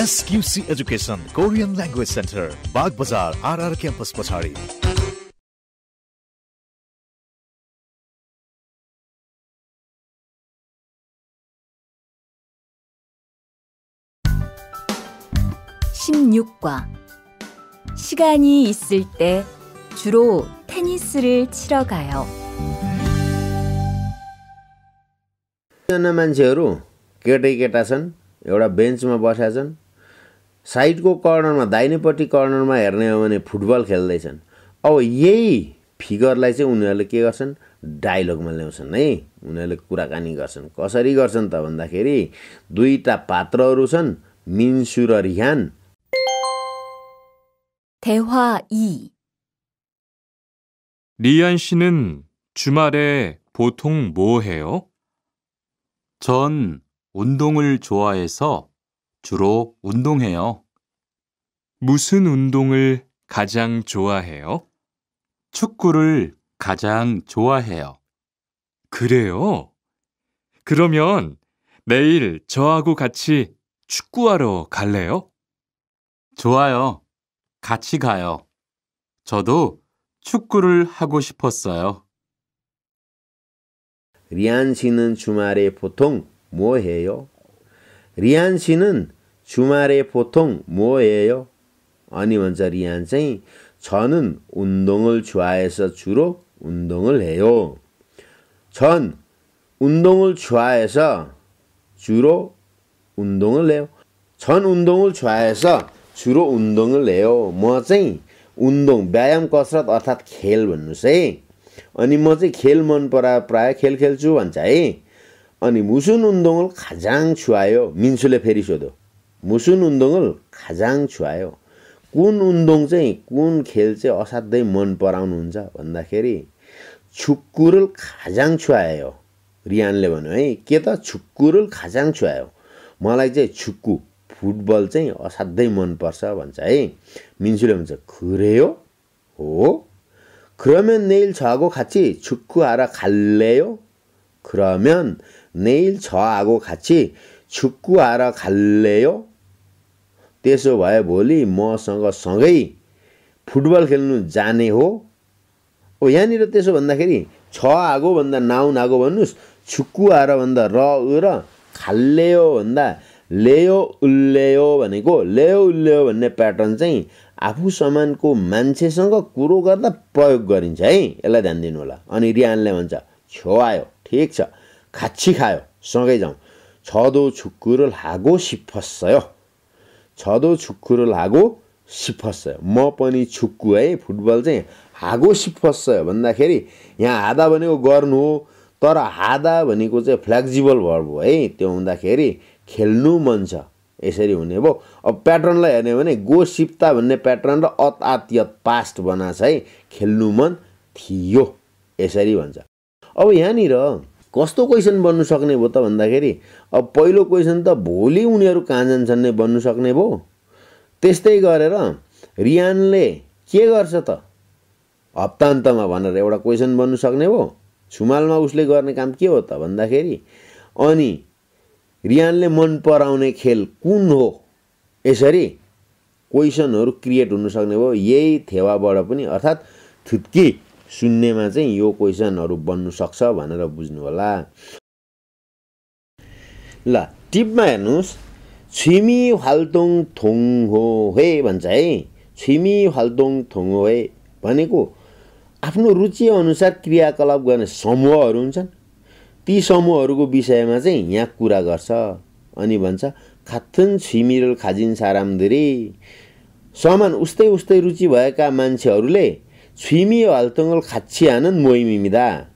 एसक्युसी education Korean language centre Bag Bazar RR क ् य ा म (16과) 시간이 있을 때 주로 테니스를 치러 가요. जना मान्छेहरू केटै केटा साइडको कर्नरमा दाहिनेपट्टि कर्नरमा हेर्ने हो भने फुटबल खेल्दैछन् अब यही फिगरलाई चाहिँ उनीहरूले के गर्छन् डायलगमा ल्याउँछन् है उनीहरूले कुराकानी गर्छन् कसरी गर्छन् त भन्दाखेरि दुईवटा पात्रहरू छन् मिन्सु र रिहान 대화 2 리안 씨는 주말에 보통 뭐 해요? 전 운동을 좋아해서 주로 운동해요. 무슨 운동을 가장 좋아해요? 축구를 가장 좋아해요. 그래요? 그러면 내일 저하고 같이 축구하러 갈래요? 좋아요. 같이 가요. 저도 축구를 하고 싶었어요. 리안 씨는 주말에 보통 뭐 해요? 리안 씨는 주말에 보통 뭐해요? 아니 먼저 리안 씨, 저는 운동을 좋아해서 주로 운동을 해요. 전 운동을 좋아해서 주로 운동을 해요. 전 운동을 좋아해서 주로 운동을 해요. म 뭐 च 운동 व्यायाम कसरत अर्थात् खेल भ न ् न ु ह ो स 아니 무슨 운동을 가장 좋아요? 민술레 페리쇼도 무슨 운동을 가장 좋아요? कुन उन्डोङ चाहिँ कुन खेल चाहिँ असाध्यै मन पराउनुहुन्छ भन्दाखेरि छुक्कुरुल खाजाङ छुवायो रियानले भन्यो है के त छुक्कुरुल खाजाङ छुवायो मलाई चाहिँ छुक्कु फुटबल चाहिँ असाध्यै मनपर्छ भन्छ है मिन्सुले भन्छ खुरेयो हो ख्रम्यन नेल छागो खाची छुक्कु आएर खाल्लेयो ख्रम्यन 내일 저하고 같이 축구하러 갈래요 त्यसो भए भोलि मसँग सँगै फुटबल खेल्नु जाने हो ओ यहाँनिर त्यसो भन्दाखेरि छ आगो भन्दा नाउन आगो भन्नुहोस् छुक्कु आएर भन्दा र उ र खाल्लेयो भन्दा लेयो उल्लेयो भनेको लेयो उल्लेयो भन्ने प्याटर्न चाहिँ आफू समानको मान्छेसँग कुरो गर्दा प्रयोग गरिन्छ है यसलाई ध्यान दिनु होला अनि रियानले भन्छ छो आयो ठिक छ 같이 सँगै 쏘게장. छदो 축구를 하고 싶었어요. 저도 축구를 हागो 싶었어요. म पनि छुक्कु है फुटबल चाहिँ हागो सिफस्यो भन्दाखेरि यहाँ हादा भनेको गर्नु हो तर हादा भनेको चाहिँ फ्लेक्जिबल भर्ब हो है त्यो हुँदाखेरि खेल्नु मन छ यसरी हुने भयो अब प्याटर्नलाई हेर्ने भने गो सिफ्ता भन्ने प्याटर्न र अत आत्यत पास्ट बनाछ है खेल्नु मन थियो यसरी भन्छ अब यहाँनिर कस्तो क्वेसन बन्नु सक्ने भयो त भन्दाखेरि अब पहिलो क्वेसन त भोलि उनीहरू कहाँ जान्छन् नै बन्नु सक्ने भयो त्यस्तै गरेर रियानले के गर्छ त हप्तान्तमा भनेर एउटा क्वेसन बन्नु सक्ने भयो छुमालमा उसले गर्ने काम के हो त भन्दाखेरि अनि रियानले मन पराउने खेल कुन हो यसरी क्वेसनहरू क्रिएट हुनसक्ने भयो यही थेवाबाट पनि अर्थात् थुत्की शून्यमा चाहिँ यो क्वेसनहरू बन्नु सक्छ भनेर बुझ्नु होला ल टिपमा हेर्नुहोस् छिमी फाल्तोङ थोङ हो हे भन्छ है छिमी फाल्तोङ थोङ हो हे भनेको आफ्नो रुचिअनुसार क्रियाकलाप गर्ने समूहहरू हुन्छन् ती समूहहरूको विषयमा चाहिँ यहाँ कुरा गर्छ अनि भन्छ खाथुन छिमिरल खाजिन सारामधुरी समान उस्तै उस्तै रुचि भएका मान्छेहरूले 취미 활동을 같이 하는 모임입니다.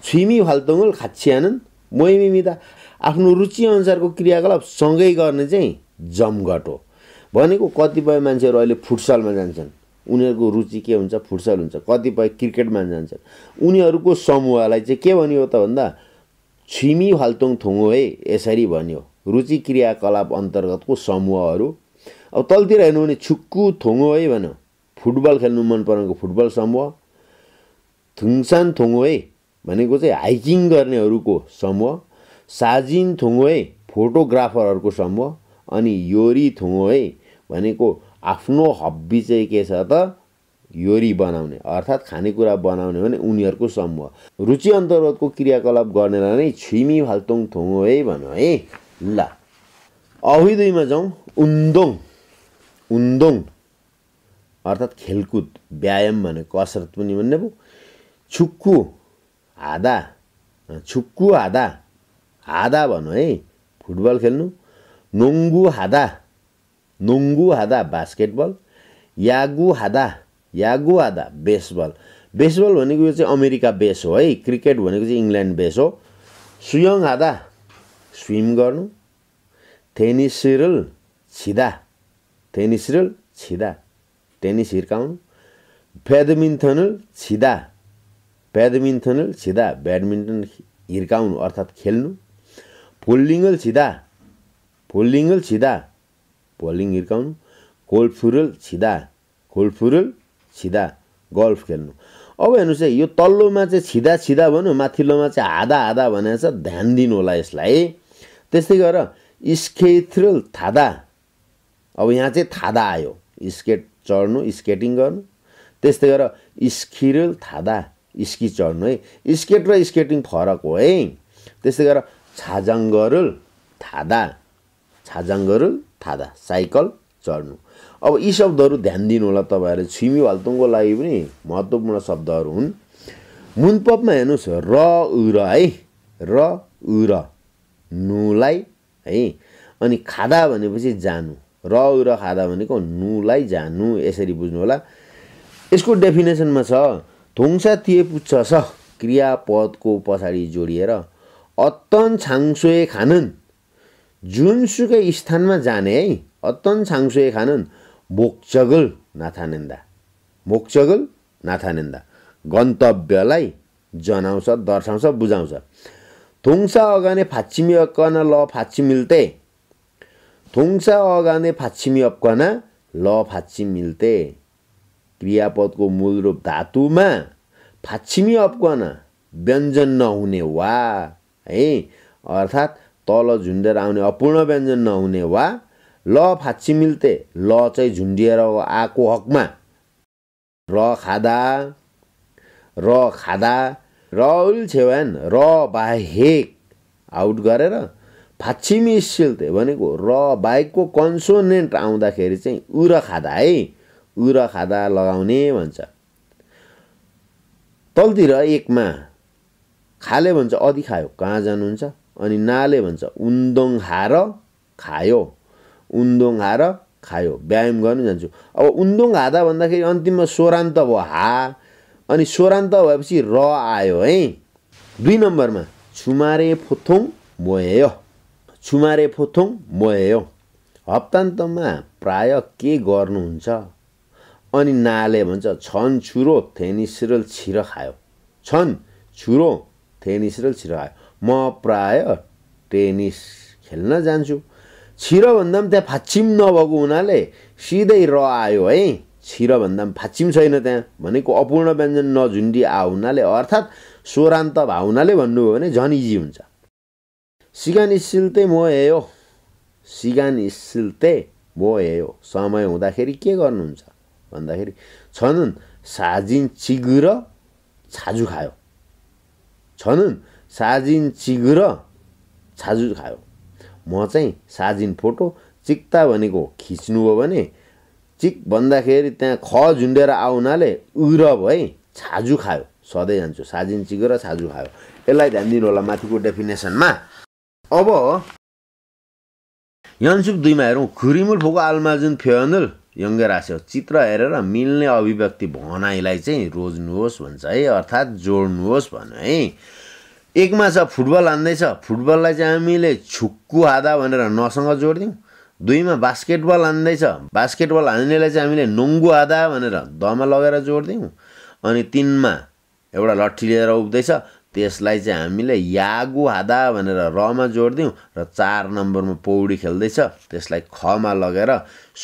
취미 활동을 같이 하는 모임입니다 आफ्नो रुचिअनुसारको क्रियाकलाप सँगै गर्ने चाहिँ जमघट हो भनेको कतिपय मान्छेहरू अहिले फुटसलमा जान्छन् उनीहरूको रुचि के हुन्छ फुटसल हुन्छ कतिपय क्रिकेटमा जान्छन् उनीहरूको समूहलाई चाहिँ के भन्यो त भन्दा छिमी फाल्तुङ थुङ्गो है यसरी भन्यो रुचि क्रियाकलाप अन्तर्गतको समूहहरू अब तलतिर हेर्नु भने छुक्कु थुङ्गो है भनौँ फुटबल खेल्नु मन पराउनेको फुटबल समूह थुङसान थोङवे भनेको चाहिँ हाइकिङ गर्नेहरूको समूह साजिन थुङवे फोटोग्राफरहरूको समूह अनि योरी थुङवे भनेको आफ्नो हब्बी चाहिँ के छ त योरी बनाउने अर्थात् खानेकुरा बनाउने भने उनीहरूको समूह रुचि अन्तर्गतको क्रियाकलाप गर्नेलाई नै छिमी फाल्तोङ थुङो है भनौँ है ल अहिदुईमा जाउँ उन्दोङ उन्दोङ अर्थात् खेलकुद व्यायाम भनेको कसरत पनि भन्ने पो छुक्कु हादा छुक्कु हादा हादा भनौँ है फुटबल खेल्नु नोङ्गु हादा नोङ्गु हादा बास्केटबल यागु हादा यागु हादा बेसबल बेसबल भनेको यो चाहिँ अमेरिका बेस हो है क्रिकेट भनेको चाहिँ इङ्ल्यान्ड बेस हो सुयङ हादा स्विम गर्नु थेनिसिरल छिदा थेनिसिरल छिदा टेनिस हिर्काउनु ब्याडमिन्थनल छिदा ब्याडमिन्थनल छिदा ब्याडमिन्टन हिर्काउनु अर्थात् खेल्नु फोल्डिङल छिदा फोल्डिङल छिदा फोल्डिङ हिर्काउनु कोल्फुरल छिदा कोल्फुरल छिदा गल्फ खेल्नु अब हेर्नुहोस् है यो तल्लोमा चाहिँ छिदा छिदा भनौँ माथिल्लोमा चाहिँ हादा हादा भनेर चाहिँ ध्यान दिनु होला यसलाई त्यस्तै गरेर स्केथ्रल थादा अब यहाँ चाहिँ थादा आयो स्केट चढ्नु स्केटिङ गर्नु त्यस्तै गरेर स्किरल थादा स्की चढ्नु है स्केट र स्केटिङ फरक हो है त्यस्तै गरेर छाजाङ्गरुल थादा छाजाङ्गरुल थादा साइकल चढ्नु अब यी शब्दहरू ध्यान दिनु होला तपाईँहरू छिमी भाल्तुङको लागि पनि महत्त्वपूर्ण शब्दहरू हुन् मुनपपमा हेर्नुहोस् र उ र है र उ र नुलाई है अनि खादा भनेपछि जानु र र खाँदा भनेको नुलाई जानु यसरी बुझ्नु होला यसको डेफिनेसनमा छ थुङसा तिए पुच्छ स क्रियापदको पछाडि जोडिएर अत्तन छाङसोए खानन् जुनसुकै स्थानमा जाने है अत्तन छाङसोए खानन् भोक्चगल नाथानेन्दा भोक्चगल नाथानेन्दा गन्तव्यलाई जनाउँछ दर्शाउँछ बुझाउँछ थुङसा अगाने फाँची ल फाँची 동사 अगाने 받침이 없거나 ल 받침일 मिल्ते क्रियापदको मूल रूप धातुमा फाच्छिमी 없거나 व्यञ्जन नहुने वा है अर्थात् तल झुन्डेर आउने अपूर्ण व्यञ्जन नहुने वा ल फाँची मिल्ते ल चाहिँ झुन्डिएर आएको हकमा र खाँदा र खाँदा र उल्छेवान र बाहेक आउट गरेर फाच्छिमी सिल्ते भनेको र बाहेकको कन्सोनेन्ट आउँदाखेरि चाहिँ उर खादा है उर खादा लगाउने भन्छ तलतिर एकमा खाले भन्छ अधि खायो कहाँ जानुहुन्छ अनि नाले भन्छ उन्दोङ हार खायो उन्दोङ हार खायो व्यायाम गर्नु जान्छु अब उन्दोङ हाँदा भन्दाखेरि अन्तिममा स्वरान्त भयो हा अनि स्वरान्त भएपछि र आयो है दुई नम्बरमा छुमारे फोथोङ भयो सुमारे फोथोङ मयो हप्तान्तमा प्राय के गर्नुहुन्छ अनि नाले भन्छ छन् छुरो थेनिसिरल छिर खायो छन् छुरो थेनिसिरल छिर खायो म प्राय टेनिस खेल्न जान्छु छिरोभन्दा पनि त्यहाँ फाचिम नभएको हुनाले सिधै र आयो है भन्दा पनि फाचिम छैन त्यहाँ भनेको अपूर्ण व्यञ्जन नझुन्डी आ हुनाले अर्थात् स्वरान्त भावनाले भन्नुभयो भने झन् इजी हुन्छ 시간 있을 때 뭐예요? 시간 있을 때 뭐예요? समय हुँदाखेरि के गर्नुहुन्छ भन्दाखेरि 저는 사진 찍으러 자주 가요. 저는 사진 찍으러 자주 가요. म चाहिँ साजिन फोटो चिक्ता भनेको खिच्नुभयो भने चिक भन्दाखेरि त्यहाँ ख झुन्डेर आउनाले उर है छाजु खायो सधैँ जान्छु साजिन चिकेर छाजु खायो यसलाई ध्यान दिनु होला माथिको डेफिनेसनमा अब 어버 연습 두이마 해롱 그림을 보고 알맞은 표현을 연결하세요 चित्र हेरेर मिल्ने अभिव्यक्ति भनाइलाई चाहिँ रोज्नुहोस् भन्छ है अर्थात् जोड्नुहोस् भन्नु है एकमा छ फुटबल हान्दैछ फुटबललाई चाहिँ हामीले छुक्कु हाँदा भनेर नसँग जोडिदिउँ दुईमा बास्केटबल हान्दैछ बास्केटबल हान्नेलाई चाहिँ हामीले नुङ्गु हाँदा भनेर दमा लगेर जोडिदिउँ अनि तिनमा एउटा लट्ठी लिएर उब्दैछ त्यसलाई चाहिँ हामीले यागु हादा भनेर रमा जोडिदिउँ र चार नम्बरमा पौडी खेल्दैछ त्यसलाई खमा लगेर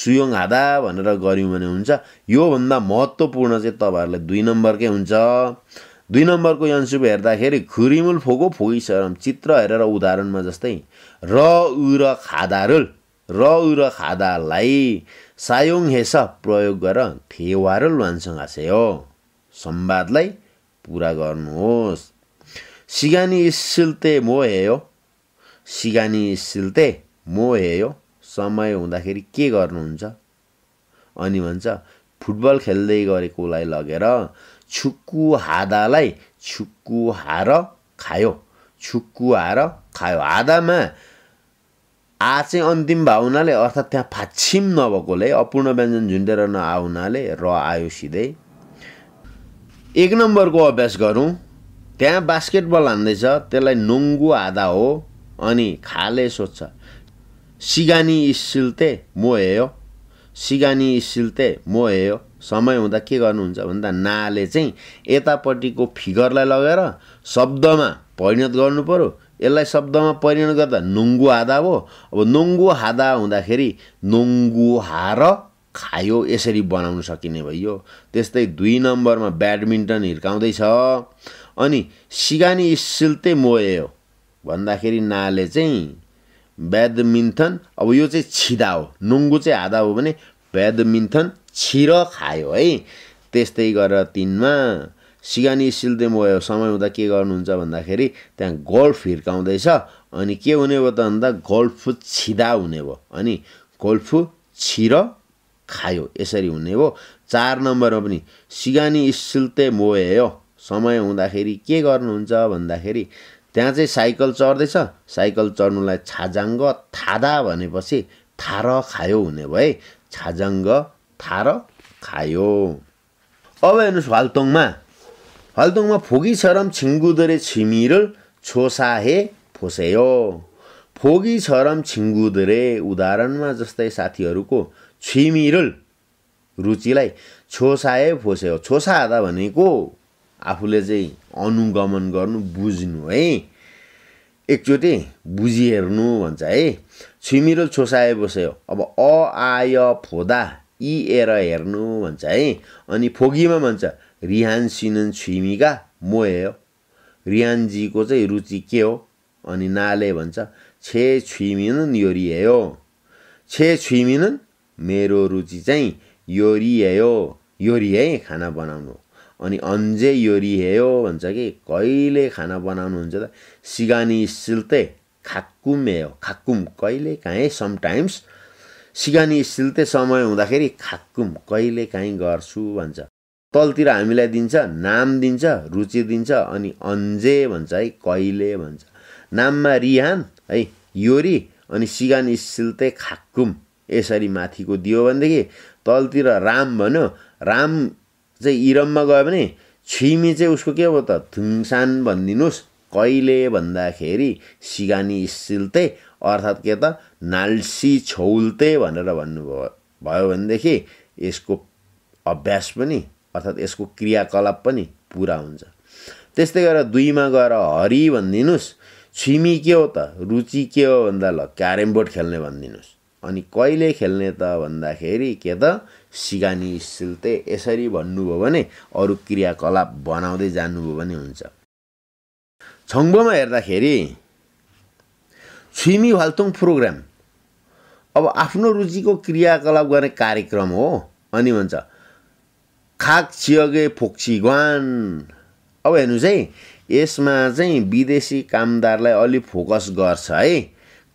सुयोङ हादा भनेर गऱ्यौँ भने हुन्छ योभन्दा महत्त्वपूर्ण चाहिँ तपाईँहरूलाई दुई नम्बरकै हुन्छ दुई नम्बरको यन्सुप हेर्दाखेरि खुरिमुल फोको फोकिसरम चित्र हेरेर उदाहरणमा जस्तै र उ र खादारुल र उ र खादालाई सायोङ हेस प्रयोग गरेर थेवारुल वानसँग हो संवादलाई पुरा गर्नुहोस् 시간이 있을 때 뭐해요? 시간이 있을 때 뭐해요? समय हुँदाखेरि के गर्नुहुन्छ अनि भन्छ फुटबल खेल्दै गरेकोलाई लगेर छुक्कु हादालाई छुक्कु हार खायो छुक्कु हार खायो हादामा आ चाहिँ अन्तिम भाव हुनाले अर्थात् त्यहाँ फाछिम नभएकोले अपूर्ण व्यञ्जन झुन्डेर नआउनाले र आयो सिधै एक नम्बरको अभ्यास गरौँ त्यहाँ बास्केटबल हान्दैछ त्यसलाई नुङ्गु हादा हो अनि खाले सोध्छ सिगानी इसिल्ते म हेयो सिगानी इसिल्ते म हेयो समय हुँदा के गर्नुहुन्छ भन्दा नाले चाहिँ यतापट्टिको फिगरलाई लगेर शब्दमा परिणत गर्नु पऱ्यो यसलाई शब्दमा परिणत गर्दा नुङ्गु हादा हो अब नुङ्गु हादा हुँदाखेरि नुङ्गु हार खायो यसरी बनाउन सकिने भयो त्यस्तै दुई नम्बरमा ब्याडमिन्टन हिर्काउँदैछ अनि सिगानी सिल्ते हो भन्दाखेरि नाले चाहिँ ब्याडमिन्थन अब यो चाहिँ छिदा हो नुङ्गु चाहिँ हादा हो भने ब्याडमिन्थन छिर खायो है त्यस्तै गरेर तिनमा सिगानी सिल्दे मोयो समय हुँदा के गर्नुहुन्छ भन्दाखेरि त्यहाँ गोल्फ हिर्काउँदैछ अनि के हुने भयो त भन्दा गोल्फ छिदा हुने भयो अनि गोल्फ छिर खायो यसरी हुने भयो चार नम्बरमा पनि सिगानी स्सिल्ते मोयो समय हुँदाखेरि के गर्नुहुन्छ भन्दाखेरि त्यहाँ चाहिँ साइकल चढ्दैछ साइकल चढ्नुलाई छाजाङ्ग थादा भनेपछि थार खायो हुने भए छाजाङ्ग थार खायो अब हेर्नुहोस् फाल्तोङमा फाल्तोङमा फोगी छरम छिङ्गुदरे छिमिरल छोसाहे फोसेयो फोगी छरम छिङ्गुदरे उदाहरणमा जस्तै साथीहरूको छिमिरल रुचिलाई छोसाए फोसेयो छोसादा भनेको आफूले चाहिँ अनुगमन गर्नु बुझ्नु है एकचोटि बुझिहेर्नु भन्छ है छिमिरो छोसाए बस्यो अब अ आय फोदा इएर हेर्नु भन्छ है अनि फोगीमा भन्छ रिहान सिनन छिमिका मोयो रिहानजीको चाहिँ रुचि के हो अनि नाले भन्छ छे छिमिन हेयो छे छिमिन मेरो रुचि चाहिँ योरियो योरी है खाना बनाउनु अनि अन्जे योरी हेयो भन्छ कि कहिले खाना बनाउनुहुन्छ त सिगानी सिल्ते खाक्कुम हेयो खाकुम कहिले काहीँ समटाइम्स सिगानी सिल्ते समय हुँदाखेरि खाकुम कहिले काहीँ गर्छु भन्छ तलतिर हामीलाई दिन्छ नाम दिन्छ रुचि दिन्छ अनि अन्जे भन्छ है कहिले भन्छ नाममा रिहान है योरी अनि सिगानी सिल्ते खाकुम यसरी माथिको दियो भनेदेखि तलतिर राम भन्यो राम चाहिँ इरममा गयो भने छिमी चाहिँ उसको के हो त थुङसान भनिदिनुहोस् कहिले भन्दाखेरि सिगानी सिल्ते अर्थात् के त नाल्सी छौल्ते भनेर भन्नुभयो भयो भनेदेखि यसको अभ्यास पनि अर्थात् यसको क्रियाकलाप पनि पुरा हुन्छ त्यस्तै गरेर दुईमा गएर हरि भनिदिनुहोस् छिमी के हो त रुचि के हो भन्दा ल क्यारम बोर्ड खेल्ने भनिदिनुहोस् अनि कहिले खेल्ने त भन्दाखेरि के त सिगानी सिल्ते यसरी भन्नुभयो भने अरू क्रियाकलाप बनाउँदै जानुभयो भने हुन्छ छङ्बोमा हेर्दाखेरि छुइमी भाल्तुङ प्रोग्राम अब आफ्नो रुचिको क्रियाकलाप गर्ने कार्यक्रम हो अनि भन्छ खाक छियगे फोक्सी ग्वान अब हेर्नुहोस् है यसमा चाहिँ विदेशी कामदारलाई अलि फोकस गर्छ है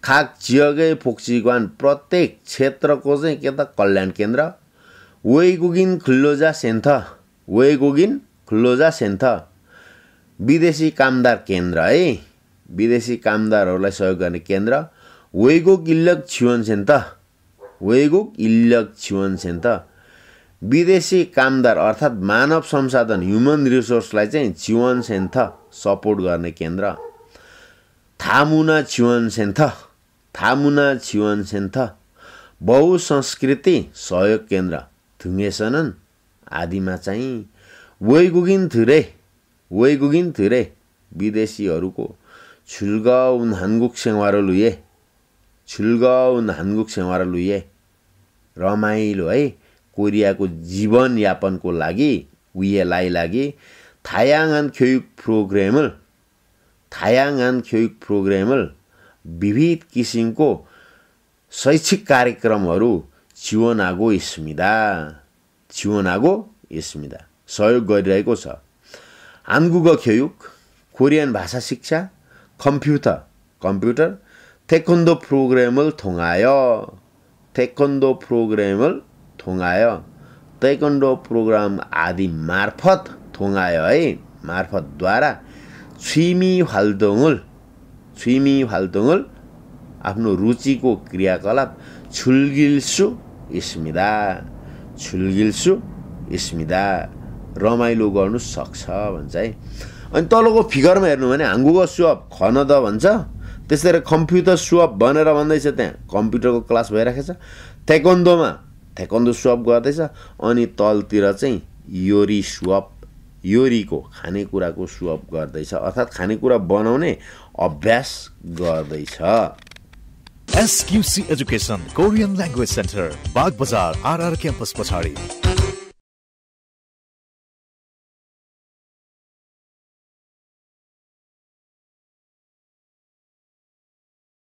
खाक चियगे फोक्सी ग्वान प्रत्येक क्षेत्रको चाहिँ के त कल्याण केन्द्र वेगुगिन क्लोजा सेन्थ वेगुगिन क्लोजा सेन्थ विदेशी कामदार केन्द्र है विदेशी कामदारहरूलाई सहयोग गर्ने केन्द्र वेगुक इल्लक छिवन सेन्थ वेगुक इल्लक छिवन सेन्थ विदेशी कामदार अर्थात् मानव संसाधन ह्युमन रिसोर्सलाई चाहिँ छिवन सेन्थ सपोर्ट गर्ने केन्द्र थामुना छिवन सेन्थ थामुना छिवन सेन्थ बहुसंस्कृति सहयोग केन्द्र 등에서는 아디마짱이 외국인들의 외국인들의 미대시 여르고 즐거운 한국 생활을 위해 즐거운 한국 생활을 위해 러마일 इ 의ो리 क 고 र ि य ा क ो ज ी व 위에라이 ल ा 다양한 교육 프로그램을 다양한 교육 프로그램을 비빗 기신고 शैक्षिक क ा 지원하고 있습니다. 지원하고 있습니다. 서울거리라고서 한국어 교육, 코리안 마사 식자, 컴퓨터, 컴퓨터, 태권도 프로그램을 통하여 태권도 프로그램을 통하여 태권도 프로그램 아디 마르폿 통하여의 마르폿 ద ్ వ 취미 활동을 취미 활동을 आफ्नो रुचिको क ् र इस्मिदा छुलगिल्छु इस्मिदा रमाइलो गर्नु सक्छ भन्छ है अनि तलको फिगरमा हेर्नु भने हाङ्गुको स्वप खनद भन्छ त्यस्तै गरी कम्प्युटर स्वप भनेर भन्दैछ त्यहाँ कम्प्युटरको क्लास भइराखेको छ थ्याकोन्दोमा थ्याकोन्दो स्वप गर्दैछ अनि तलतिर चाहिँ योरी स्वप योरीको खानेकुराको स्वप गर्दैछ अर्थात् खानेकुरा बनाउने अभ्यास गर्दैछ SQC education Korean language centre Bag Bazar RR campus पछाडि